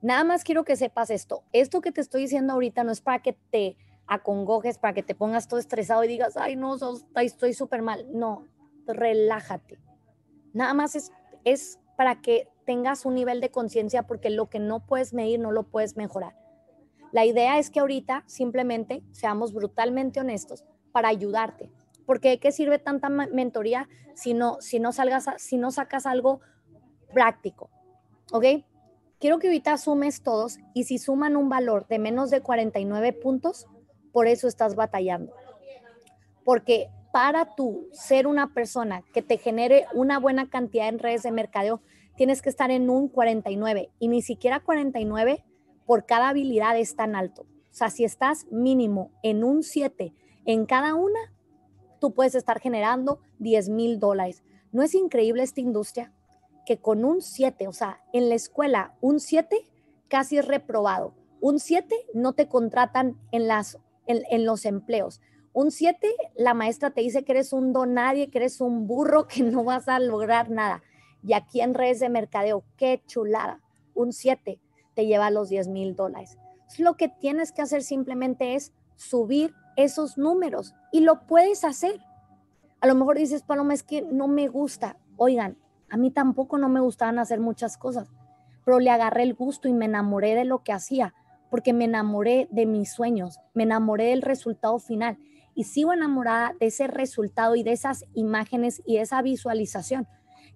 Nada más quiero que sepas esto. Esto que te estoy diciendo ahorita no es para que te acongojes, para que te pongas todo estresado y digas, ay, no, estoy súper mal. No, relájate. Nada más es para que tengas un nivel de conciencia porque lo que no puedes medir no lo puedes mejorar. La idea es que ahorita simplemente seamos brutalmente honestos para ayudarte. Porque qué sirve tanta mentoría si no, si no, salgas, si no sacas algo práctico? ¿Ok? Quiero que ahorita sumes todos y si suman un valor de menos de 49 puntos, por eso estás batallando. Porque para tú ser una persona que te genere una buena cantidad en redes de mercadeo, tienes que estar en un 49 y ni siquiera 49 por cada habilidad es tan alto. O sea, si estás mínimo en un 7 en cada una, tú puedes estar generando 10 mil dólares. ¿No es increíble esta industria? Que con un 7, o sea, en la escuela un 7 casi es reprobado. Un 7 no te contratan en, las, los empleos. Un 7, la maestra te dice que eres un don nadie, que eres un burro, que no vas a lograr nada. Y aquí en redes de mercadeo, qué chulada. Un 7, te lleva los 10 mil dólares. Lo que tienes que hacer simplemente es subir esos números y lo puedes hacer. A lo mejor dices, Paloma, es que no me gusta. Oigan, a mí tampoco no me gustaban hacer muchas cosas, pero le agarré el gusto y me enamoré de lo que hacía, porque me enamoré de mis sueños, me enamoré del resultado final y sigo enamorada de ese resultado y de esas imágenes y de esa visualización,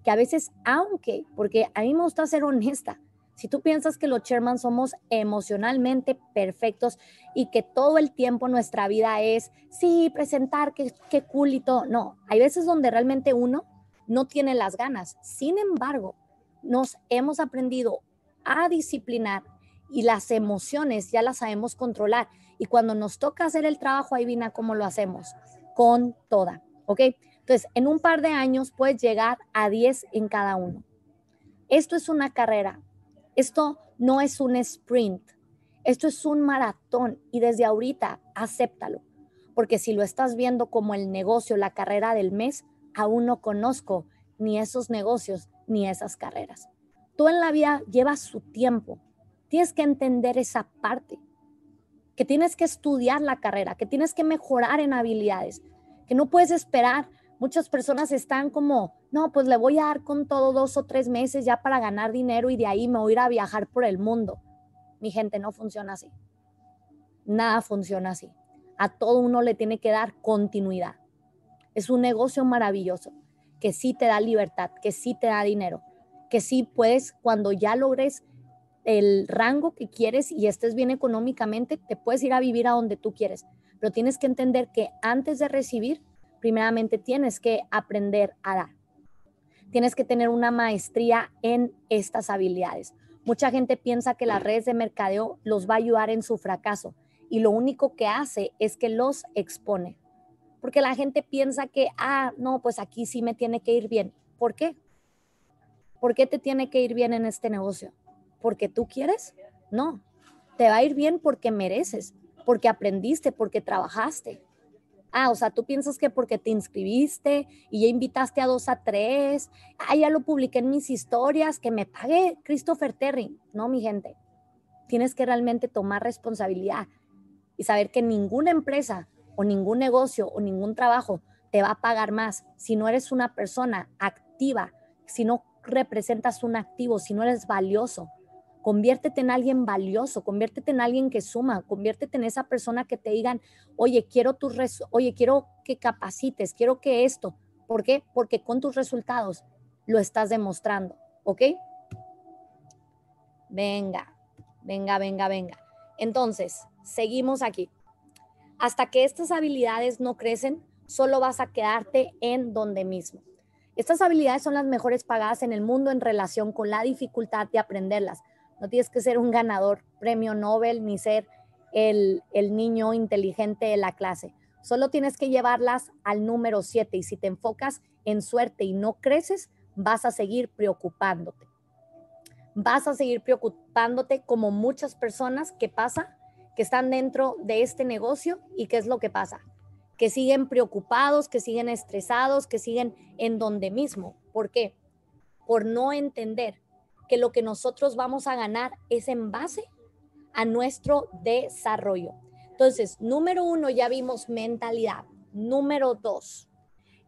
que a veces, aunque, porque a mí me gusta ser honesta, si tú piensas que los chairman somos emocionalmente perfectos y que todo el tiempo nuestra vida es, sí, presentar, qué, qué cool no, hay veces donde realmente uno no tiene las ganas. Sin embargo, nos hemos aprendido a disciplinar y las emociones ya las sabemos controlar. Y cuando nos toca hacer el trabajo, ahí viene cómo lo hacemos, con toda, ¿ok? Entonces, en un par de años puedes llegar a 10 en cada uno. Esto es una carrera, esto no es un sprint, esto es un maratón y desde ahorita acéptalo, porque si lo estás viendo como el negocio, la carrera del mes, aún no conozco ni esos negocios ni esas carreras. Tú en la vida llevas su tiempo, tienes que entender esa parte, que tienes que estudiar la carrera, que tienes que mejorar en habilidades, que no puedes esperar. Muchas personas están como no, pues le voy a dar con todo dos o tres meses ya para ganar dinero y de ahí me voy a ir a viajar por el mundo. Mi gente, no funciona así. Nada funciona así. A todo uno le tiene que dar continuidad. Es un negocio maravilloso que sí te da libertad, que sí te da dinero, que sí puedes, cuando ya logres el rango que quieres y estés bien económicamente, te puedes ir a vivir a donde tú quieres. Pero tienes que entender que antes de recibir, primeramente tienes que aprender a dar tienes que tener una maestría en estas habilidades. Mucha gente piensa que las redes de mercadeo los va a ayudar en su fracaso y lo único que hace es que los expone. Porque la gente piensa que, ah, no, pues aquí sí me tiene que ir bien. ¿Por qué? ¿Por qué te tiene que ir bien en este negocio? ¿Porque tú quieres? No. Te va a ir bien porque mereces, porque aprendiste, porque trabajaste. Ah, o sea, tú piensas que porque te inscribiste y ya invitaste a dos a tres, ah, ya lo publiqué en mis historias, que me pague Christopher Terry. No, mi gente, tienes que realmente tomar responsabilidad y saber que ninguna empresa o ningún negocio o ningún trabajo te va a pagar más si no eres una persona activa, si no representas un activo, si no eres valioso. Conviértete en alguien valioso, conviértete en alguien que suma, conviértete en esa persona que te digan, oye, quiero tus oye, quiero que capacites, quiero que esto. ¿Por qué? Porque con tus resultados lo estás demostrando, ¿ok? Venga, venga, venga, venga. Entonces, seguimos aquí. Hasta que estas habilidades no crecen, solo vas a quedarte en donde mismo. Estas habilidades son las mejores pagadas en el mundo en relación con la dificultad de aprenderlas, no tienes que ser un ganador premio Nobel ni ser el, niño inteligente de la clase. Solo tienes que llevarlas al número 7 y si te enfocas en suerte y no creces, vas a seguir preocupándote. Vas a seguir preocupándote como muchas personas que pasa, que están dentro de este negocio y qué es lo que pasa. Que siguen preocupados, que siguen estresados, que siguen en donde mismo. ¿Por qué? Por no entender que lo que nosotros vamos a ganar es en base a nuestro desarrollo. Entonces, número uno, ya vimos mentalidad. Número dos,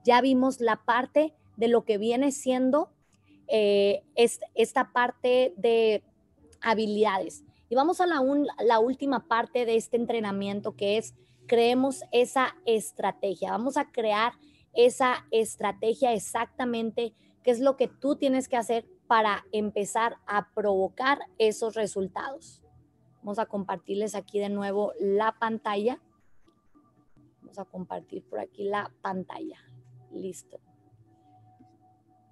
ya vimos la parte de lo que viene siendo eh, esta parte de habilidades. Y vamos a la, la última parte de este entrenamiento que es creemos esa estrategia. Vamos a crear esa estrategia exactamente, qué es lo que tú tienes que hacer para empezar a provocar esos resultados. Vamos a compartirles aquí de nuevo la pantalla. Vamos a compartir por aquí la pantalla. Listo.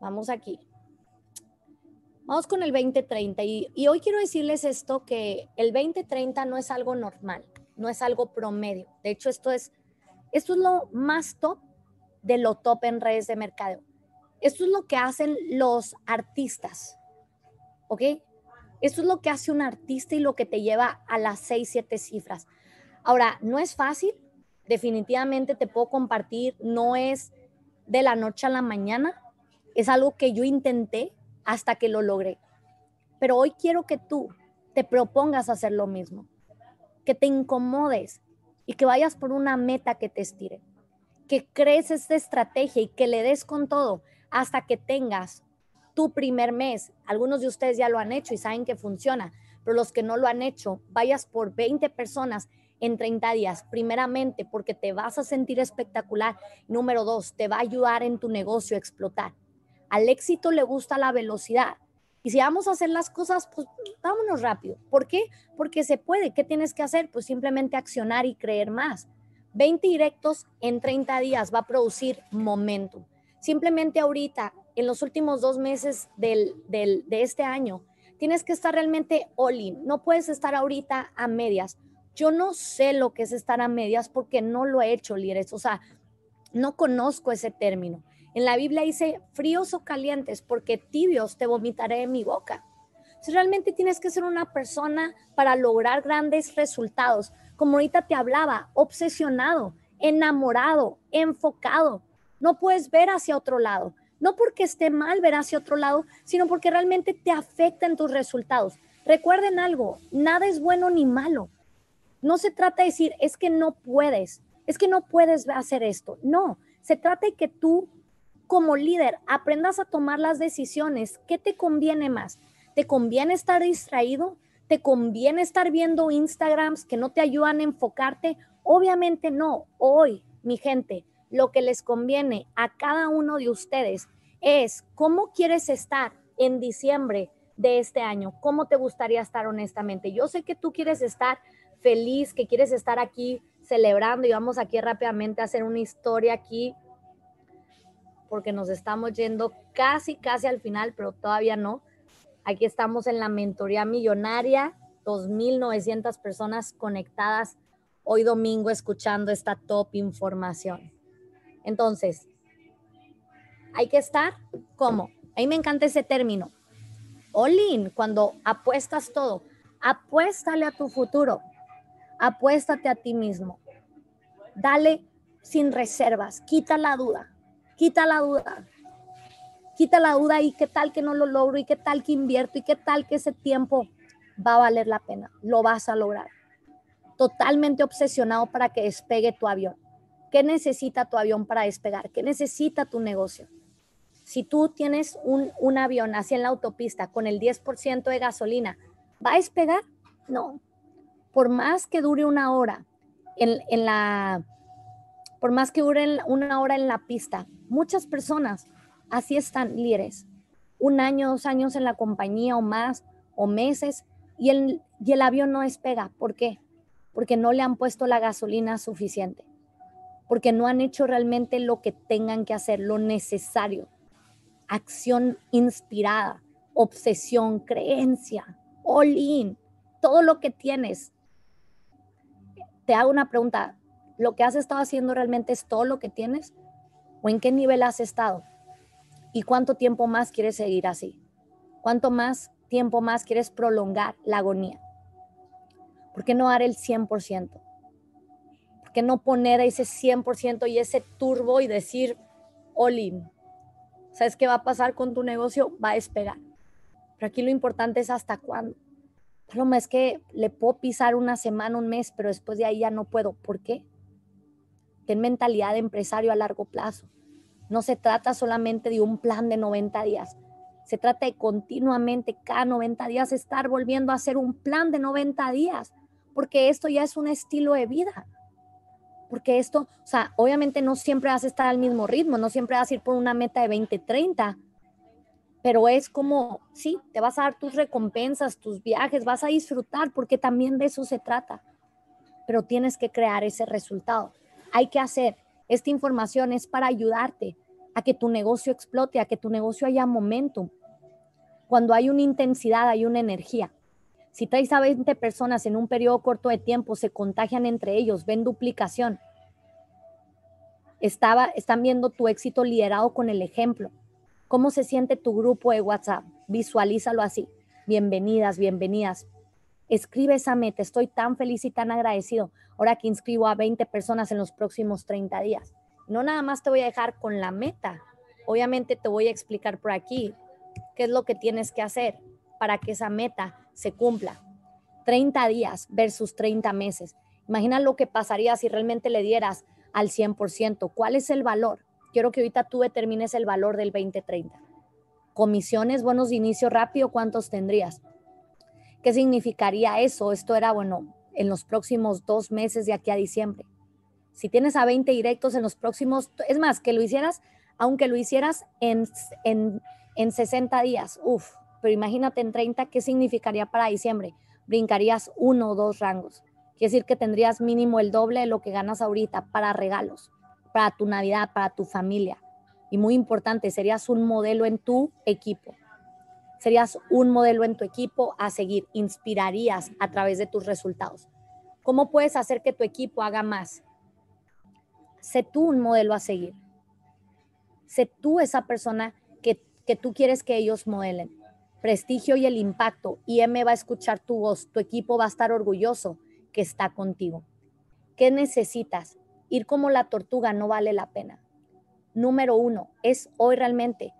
Vamos aquí. Vamos con el 2030 y, hoy quiero decirles esto, que el 2030 no es algo normal, no es algo promedio. De hecho, esto es, esto es lo más top de lo top en redes de mercado. Esto es lo que hacen los artistas, ¿ok? Esto es lo que hace un artista y lo que te lleva a las 6, siete cifras. Ahora, no es fácil, definitivamente te puedo compartir, no es de la noche a la mañana, es algo que yo intenté hasta que lo logré. Pero hoy quiero que tú te propongas hacer lo mismo, que te incomodes y que vayas por una meta que te estire, que crees esta estrategia y que le des con todo, hasta que tengas tu primer mes. Algunos de ustedes ya lo han hecho y saben que funciona, pero los que no lo han hecho, vayas por 20 personas en 30 días. Primeramente, porque te vas a sentir espectacular. Número dos, te va a ayudar en tu negocio a explotar. Al éxito le gusta la velocidad. Y si vamos a hacer las cosas, pues vámonos rápido. ¿Por qué? Porque se puede. ¿Qué tienes que hacer? Pues simplemente accionar y creer más. 20 directos en 30 días va a producir momentum. Simplemente ahorita, en los últimos dos meses de este año, tienes que estar realmente all in. No puedes estar ahorita a medias. Yo no sé lo que es estar a medias porque no lo he hecho, líderes. O sea, no conozco ese término. En la Biblia dice fríos o calientes porque tibios te vomitaré de mi boca. si realmente tienes que ser una persona para lograr grandes resultados. Como ahorita te hablaba, obsesionado, enamorado, enfocado no puedes ver hacia otro lado. No porque esté mal ver hacia otro lado, sino porque realmente te afecta en tus resultados. Recuerden algo, nada es bueno ni malo. No se trata de decir, es que no puedes, es que no puedes hacer esto. No, se trata de que tú como líder aprendas a tomar las decisiones. ¿Qué te conviene más? ¿Te conviene estar distraído? ¿Te conviene estar viendo Instagrams que no te ayudan a enfocarte? Obviamente no. Hoy, mi gente, lo que les conviene a cada uno de ustedes es cómo quieres estar en diciembre de este año, cómo te gustaría estar honestamente. Yo sé que tú quieres estar feliz, que quieres estar aquí celebrando y vamos aquí rápidamente a hacer una historia aquí porque nos estamos yendo casi, casi al final, pero todavía no. Aquí estamos en la mentoría millonaria, 2.900 personas conectadas hoy domingo escuchando esta top información. Entonces, hay que estar como, a mí me encanta ese término, Olin, cuando apuestas todo, apuéstale a tu futuro, apuéstate a ti mismo, dale sin reservas, quita la duda, quita la duda, quita la duda y qué tal que no lo logro y qué tal que invierto y qué tal que ese tiempo va a valer la pena, lo vas a lograr. Totalmente obsesionado para que despegue tu avión. ¿Qué necesita tu avión para despegar? ¿Qué necesita tu negocio? Si tú tienes un, avión así en la autopista con el 10% de gasolina, ¿va a despegar? No. Por más que dure una hora en, la, por más que dure una hora en la pista, muchas personas así están líderes. Un año, dos años en la compañía o más, o meses, y el, y el avión no despega. ¿Por qué? Porque no le han puesto la gasolina suficiente porque no han hecho realmente lo que tengan que hacer, lo necesario. Acción inspirada, obsesión, creencia, all in, todo lo que tienes. Te hago una pregunta, ¿lo que has estado haciendo realmente es todo lo que tienes? ¿O en qué nivel has estado? ¿Y cuánto tiempo más quieres seguir así? ¿Cuánto más tiempo más quieres prolongar la agonía? ¿Por qué no dar el 100%? que no poner ese 100% y ese turbo y decir, Oli, ¿sabes qué va a pasar con tu negocio? Va a esperar Pero aquí lo importante es hasta cuándo. Paloma, es que le puedo pisar una semana, un mes, pero después de ahí ya no puedo. ¿Por qué? Ten mentalidad de empresario a largo plazo. No se trata solamente de un plan de 90 días. Se trata de continuamente, cada 90 días, estar volviendo a hacer un plan de 90 días, porque esto ya es un estilo de vida porque esto, o sea, obviamente no siempre vas a estar al mismo ritmo, no siempre vas a ir por una meta de 20, 30, pero es como, sí, te vas a dar tus recompensas, tus viajes, vas a disfrutar, porque también de eso se trata, pero tienes que crear ese resultado. Hay que hacer, esta información es para ayudarte a que tu negocio explote, a que tu negocio haya momentum. Cuando hay una intensidad, hay una energía. Si traes a 20 personas en un periodo corto de tiempo, se contagian entre ellos, ven duplicación. Estaba, están viendo tu éxito liderado con el ejemplo. ¿Cómo se siente tu grupo de WhatsApp? Visualízalo así. Bienvenidas, bienvenidas. Escribe esa meta. Estoy tan feliz y tan agradecido ahora que inscribo a 20 personas en los próximos 30 días. No nada más te voy a dejar con la meta. Obviamente te voy a explicar por aquí qué es lo que tienes que hacer para que esa meta se cumpla. 30 días versus 30 meses. Imagina lo que pasaría si realmente le dieras al 100%. ¿Cuál es el valor? Quiero que ahorita tú determines el valor del 2030. Comisiones, buenos de inicio rápido, ¿cuántos tendrías? ¿Qué significaría eso? Esto era, bueno, en los próximos dos meses de aquí a diciembre. Si tienes a 20 directos en los próximos, es más, que lo hicieras, aunque lo hicieras en, en, 60 días, Uf pero imagínate en 30, ¿qué significaría para diciembre? Brincarías uno o dos rangos. Quiere decir que tendrías mínimo el doble de lo que ganas ahorita para regalos, para tu Navidad, para tu familia. Y muy importante, serías un modelo en tu equipo. Serías un modelo en tu equipo a seguir, inspirarías a través de tus resultados. ¿Cómo puedes hacer que tu equipo haga más? Sé tú un modelo a seguir. Sé tú esa persona que, que tú quieres que ellos modelen prestigio y el impacto. Y M va a escuchar tu voz, tu equipo va a estar orgulloso que está contigo. ¿Qué necesitas? Ir como la tortuga no vale la pena. Número uno, es hoy realmente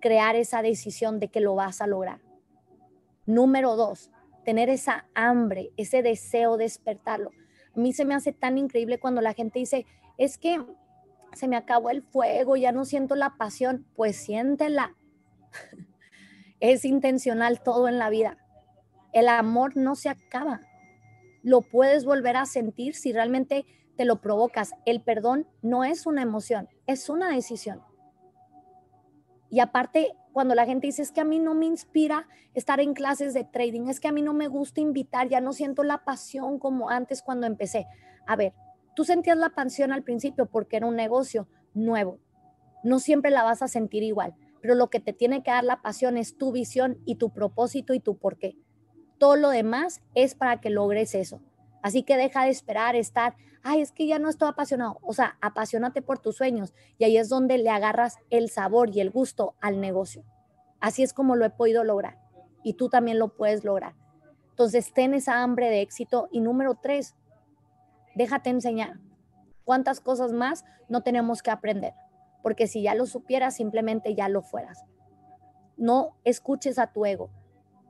crear esa decisión de que lo vas a lograr. Número dos, tener esa hambre, ese deseo de despertarlo. A mí se me hace tan increíble cuando la gente dice, es que se me acabó el fuego, ya no siento la pasión. Pues siéntela. Es intencional todo en la vida. El amor no se acaba. Lo puedes volver a sentir si realmente te lo provocas. El perdón no es una emoción, es una decisión. Y aparte, cuando la gente dice, es que a mí no me inspira estar en clases de trading, es que a mí no me gusta invitar, ya no siento la pasión como antes cuando empecé. A ver, tú sentías la pasión al principio porque era un negocio nuevo. No siempre la vas a sentir igual pero lo que te tiene que dar la pasión es tu visión y tu propósito y tu porqué. Todo lo demás es para que logres eso. Así que deja de esperar, estar, ay, es que ya no estoy apasionado. O sea, apasionate por tus sueños y ahí es donde le agarras el sabor y el gusto al negocio. Así es como lo he podido lograr y tú también lo puedes lograr. Entonces, ten esa hambre de éxito. Y número tres, déjate enseñar. ¿Cuántas cosas más no tenemos que aprender? porque si ya lo supieras, simplemente ya lo fueras. No escuches a tu ego.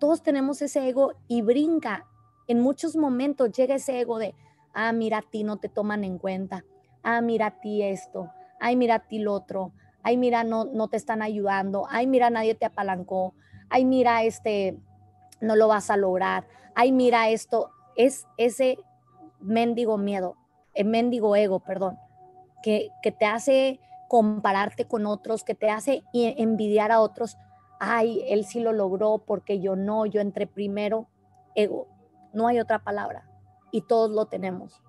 Todos tenemos ese ego y brinca. En muchos momentos llega ese ego de, ah, mira a ti no te toman en cuenta, ah, mira a ti esto, ay, mira a ti lo otro, ay, mira, no, no te están ayudando, ay, mira, nadie te apalancó, ay, mira, este, no lo vas a lograr, ay, mira esto, es ese mendigo miedo, el eh, mendigo ego, perdón, que, que te hace compararte con otros, que te hace e-, envidiar a otros. Ay, él sí lo logró porque yo no, yo entré primero. Ego, no hay otra palabra y todos lo tenemos.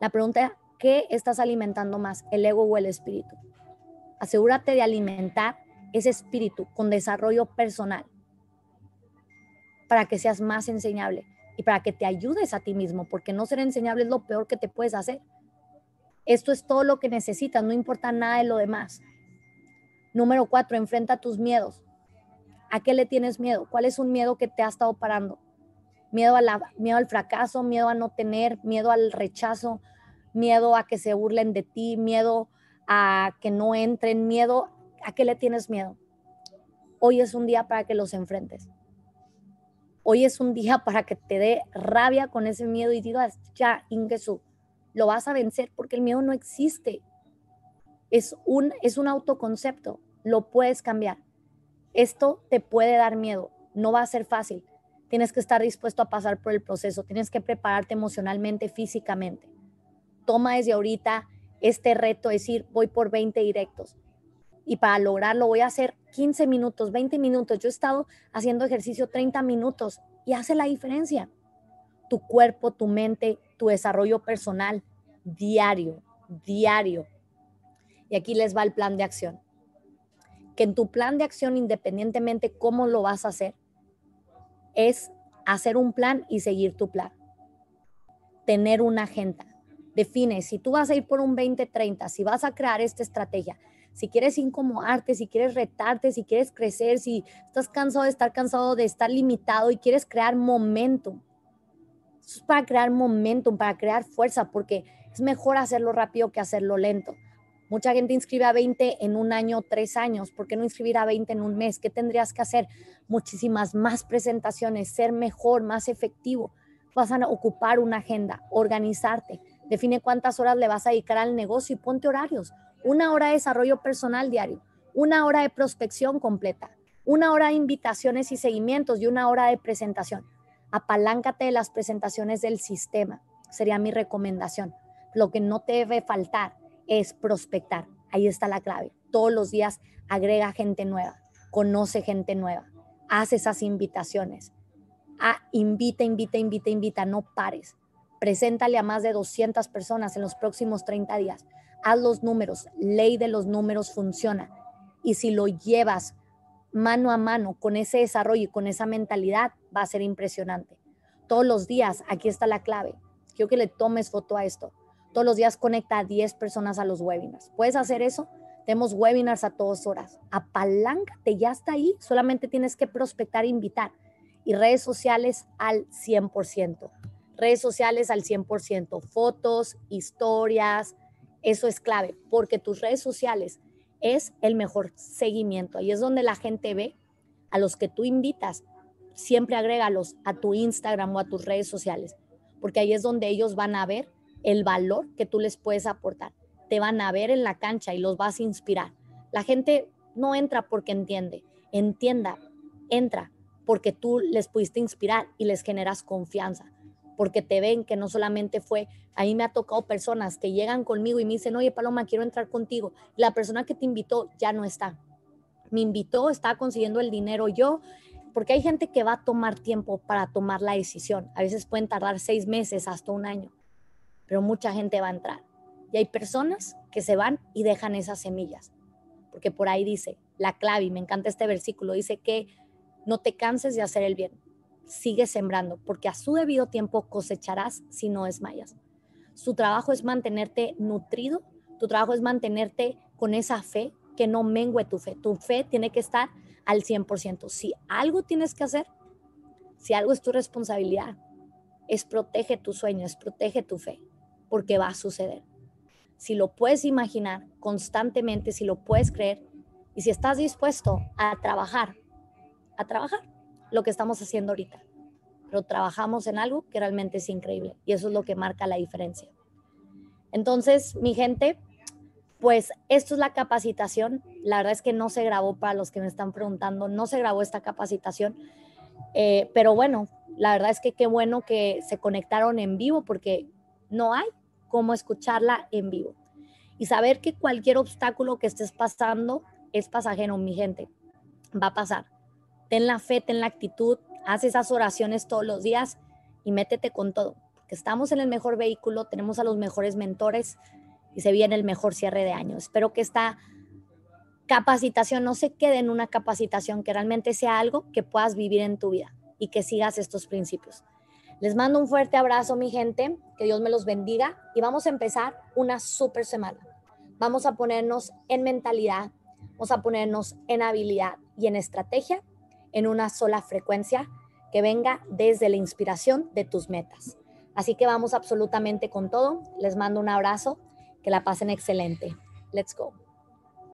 La pregunta es, ¿qué estás alimentando más, el ego o el espíritu? Asegúrate de alimentar ese espíritu con desarrollo personal para que seas más enseñable y para que te ayudes a ti mismo, porque no ser enseñable es lo peor que te puedes hacer. Esto es todo lo que necesitas, no importa nada de lo demás. Número cuatro, enfrenta tus miedos. ¿A qué le tienes miedo? ¿Cuál es un miedo que te ha estado parando? Miedo, a la, miedo al fracaso, miedo a no tener, miedo al rechazo, miedo a que se burlen de ti, miedo a que no entren, miedo. ¿A qué le tienes miedo? Hoy es un día para que los enfrentes. Hoy es un día para que te dé rabia con ese miedo y digas, ya, Ingesu, lo vas a vencer porque el miedo no existe. Es un, es un autoconcepto, lo puedes cambiar. Esto te puede dar miedo, no va a ser fácil. Tienes que estar dispuesto a pasar por el proceso, tienes que prepararte emocionalmente, físicamente. Toma desde ahorita este reto, decir, voy por 20 directos. Y para lograrlo voy a hacer 15 minutos, 20 minutos. Yo he estado haciendo ejercicio 30 minutos y hace la diferencia. Tu cuerpo, tu mente, tu desarrollo personal diario, diario. Y aquí les va el plan de acción. Que en tu plan de acción, independientemente cómo lo vas a hacer, es hacer un plan y seguir tu plan. Tener una agenda. Define si tú vas a ir por un 20-30, si vas a crear esta estrategia, si quieres incomodarte, si quieres retarte, si quieres crecer, si estás cansado de estar cansado de estar limitado y quieres crear momentum es para crear momentum, para crear fuerza, porque es mejor hacerlo rápido que hacerlo lento. Mucha gente inscribe a 20 en un año, tres años. ¿Por qué no inscribir a 20 en un mes? ¿Qué tendrías que hacer? Muchísimas más presentaciones, ser mejor, más efectivo. Vas a ocupar una agenda, organizarte. Define cuántas horas le vas a dedicar al negocio y ponte horarios. Una hora de desarrollo personal diario, una hora de prospección completa, una hora de invitaciones y seguimientos y una hora de presentación apaláncate de las presentaciones del sistema, sería mi recomendación. Lo que no te debe faltar es prospectar, ahí está la clave. Todos los días agrega gente nueva, conoce gente nueva, haz esas invitaciones. Ah, invita, invita, invita, invita, no pares. Preséntale a más de 200 personas en los próximos 30 días. Haz los números, ley de los números funciona. Y si lo llevas mano a mano con ese desarrollo y con esa mentalidad, va a ser impresionante. Todos los días, aquí está la clave. Quiero que le tomes foto a esto. Todos los días conecta a 10 personas a los webinars. ¿Puedes hacer eso? Tenemos webinars a todas horas. Apaláncate, ya está ahí. Solamente tienes que prospectar e invitar. Y redes sociales al 100%. Redes sociales al 100%. Fotos, historias. Eso es clave, porque tus redes sociales es el mejor seguimiento. Ahí es donde la gente ve a los que tú invitas siempre agrégalos a tu Instagram o a tus redes sociales, porque ahí es donde ellos van a ver el valor que tú les puedes aportar. Te van a ver en la cancha y los vas a inspirar. La gente no entra porque entiende, entienda, entra porque tú les pudiste inspirar y les generas confianza, porque te ven que no solamente fue, ahí me ha tocado personas que llegan conmigo y me dicen, oye Paloma, quiero entrar contigo. La persona que te invitó ya no está. Me invitó, estaba consiguiendo el dinero yo, porque hay gente que va a tomar tiempo para tomar la decisión. A veces pueden tardar seis meses, hasta un año, pero mucha gente va a entrar. Y hay personas que se van y dejan esas semillas, porque por ahí dice, la clave, y me encanta este versículo, dice que no te canses de hacer el bien, sigue sembrando, porque a su debido tiempo cosecharás si no desmayas. Su trabajo es mantenerte nutrido, tu trabajo es mantenerte con esa fe, que no mengue tu fe. Tu fe tiene que estar al 100%. Si algo tienes que hacer, si algo es tu responsabilidad, es protege tu sueño, es protege tu fe, porque va a suceder. Si lo puedes imaginar constantemente, si lo puedes creer y si estás dispuesto a trabajar, a trabajar lo que estamos haciendo ahorita, pero trabajamos en algo que realmente es increíble y eso es lo que marca la diferencia. Entonces, mi gente, pues esto es la capacitación la verdad es que no se grabó para los que me están preguntando, no se grabó esta capacitación, eh, pero bueno, la verdad es que qué bueno que se conectaron en vivo porque no hay cómo escucharla en vivo. Y saber que cualquier obstáculo que estés pasando es pasajero, mi gente, va a pasar. Ten la fe, ten la actitud, haz esas oraciones todos los días y métete con todo. Porque estamos en el mejor vehículo, tenemos a los mejores mentores y se viene el mejor cierre de año. Espero que esta capacitación no se quede en una capacitación, que realmente sea algo que puedas vivir en tu vida y que sigas estos principios. Les mando un fuerte abrazo, mi gente, que Dios me los bendiga y vamos a empezar una super semana. Vamos a ponernos en mentalidad, vamos a ponernos en habilidad y en estrategia en una sola frecuencia que venga desde la inspiración de tus metas. Así que vamos absolutamente con todo. Les mando un abrazo, que la pasen excelente. Let's go.